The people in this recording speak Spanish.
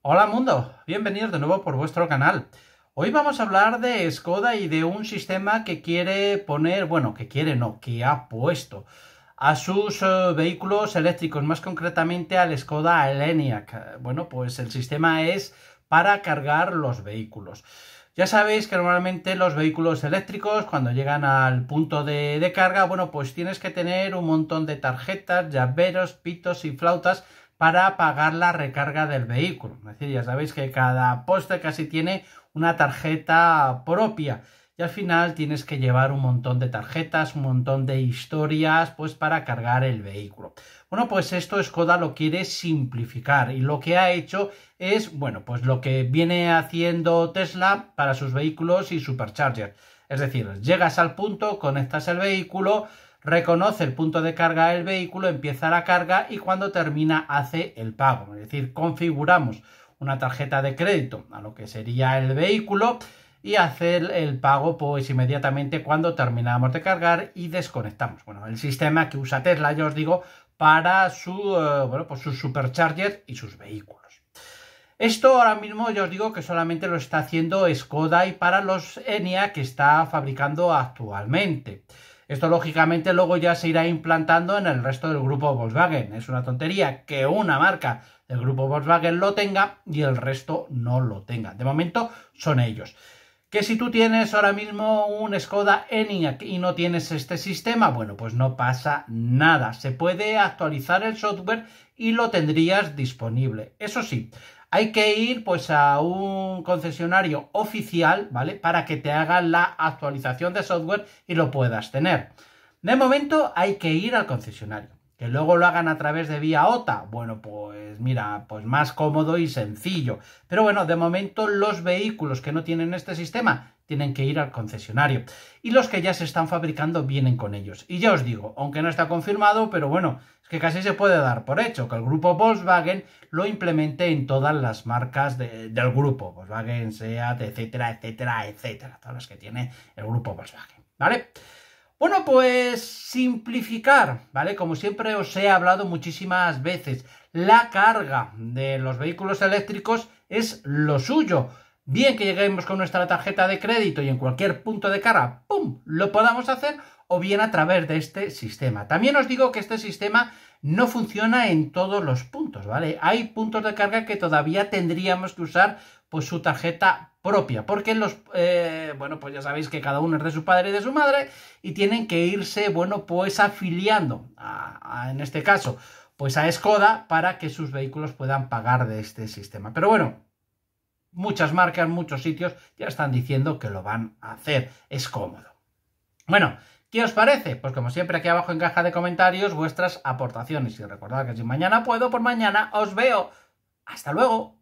Hola mundo, bienvenidos de nuevo por vuestro canal. Hoy vamos a hablar de Skoda y de un sistema que quiere poner, bueno, que quiere no, que ha puesto a sus eh, vehículos eléctricos, más concretamente al Skoda Eleniac. Bueno, pues el sistema es para cargar los vehículos. Ya sabéis que normalmente los vehículos eléctricos cuando llegan al punto de carga, bueno, pues tienes que tener un montón de tarjetas, llaveros, pitos y flautas para pagar la recarga del vehículo. Es decir, ya sabéis que cada poste casi tiene una tarjeta propia y al final tienes que llevar un montón de tarjetas, un montón de historias, pues para cargar el vehículo. Bueno, pues esto Skoda lo quiere simplificar y lo que ha hecho es, bueno, pues lo que viene haciendo Tesla para sus vehículos y Supercharger, Es decir, llegas al punto, conectas el vehículo, reconoce el punto de carga del vehículo, empieza la carga y cuando termina hace el pago. Es decir, configuramos una tarjeta de crédito a lo que sería el vehículo y hace el pago pues inmediatamente cuando terminamos de cargar y desconectamos. Bueno, el sistema que usa Tesla, yo os digo, para su, eh, pues sus superchargers y sus vehículos. Esto ahora mismo yo os digo que solamente lo está haciendo Skoda y para los Enia que está fabricando actualmente. Esto lógicamente luego ya se irá implantando en el resto del grupo Volkswagen. Es una tontería que una marca del grupo Volkswagen lo tenga y el resto no lo tenga. De momento son ellos. Que si tú tienes ahora mismo un Skoda Enyaq y no tienes este sistema, bueno, pues no pasa nada. Se puede actualizar el software y lo tendrías disponible. Eso sí, hay que ir pues a un concesionario oficial, ¿vale? Para que te hagan la actualización de software y lo puedas tener. De momento hay que ir al concesionario. Que luego lo hagan a través de vía OTA. Bueno, pues pues mira, pues más cómodo y sencillo. Pero bueno, de momento los vehículos que no tienen este sistema tienen que ir al concesionario. Y los que ya se están fabricando vienen con ellos. Y ya os digo, aunque no está confirmado, pero bueno, es que casi se puede dar por hecho que el grupo Volkswagen lo implemente en todas las marcas del grupo. Volkswagen, SEAT, etcétera, etcétera, etcétera. Todas las que tiene el grupo Volkswagen. ¿Vale? Bueno, pues simplificar, ¿vale? Como siempre os he hablado muchísimas veces, la carga de los vehículos eléctricos es lo suyo bien que lleguemos con nuestra tarjeta de crédito y en cualquier punto de carga ¡pum!, lo podamos hacer, o bien a través de este sistema. También os digo que este sistema no funciona en todos los puntos, ¿vale? Hay puntos de carga que todavía tendríamos que usar pues su tarjeta propia, porque los, eh, bueno, pues ya sabéis que cada uno es de su padre y de su madre y tienen que irse, bueno, pues afiliando, en este caso, pues a Skoda para que sus vehículos puedan pagar de este sistema. Pero bueno, muchas marcas, muchos sitios ya están diciendo que lo van a hacer. Es cómodo. Bueno, ¿Qué os parece? Pues como siempre aquí abajo en caja de comentarios vuestras aportaciones y recordad que si mañana puedo, por mañana os veo. Hasta luego.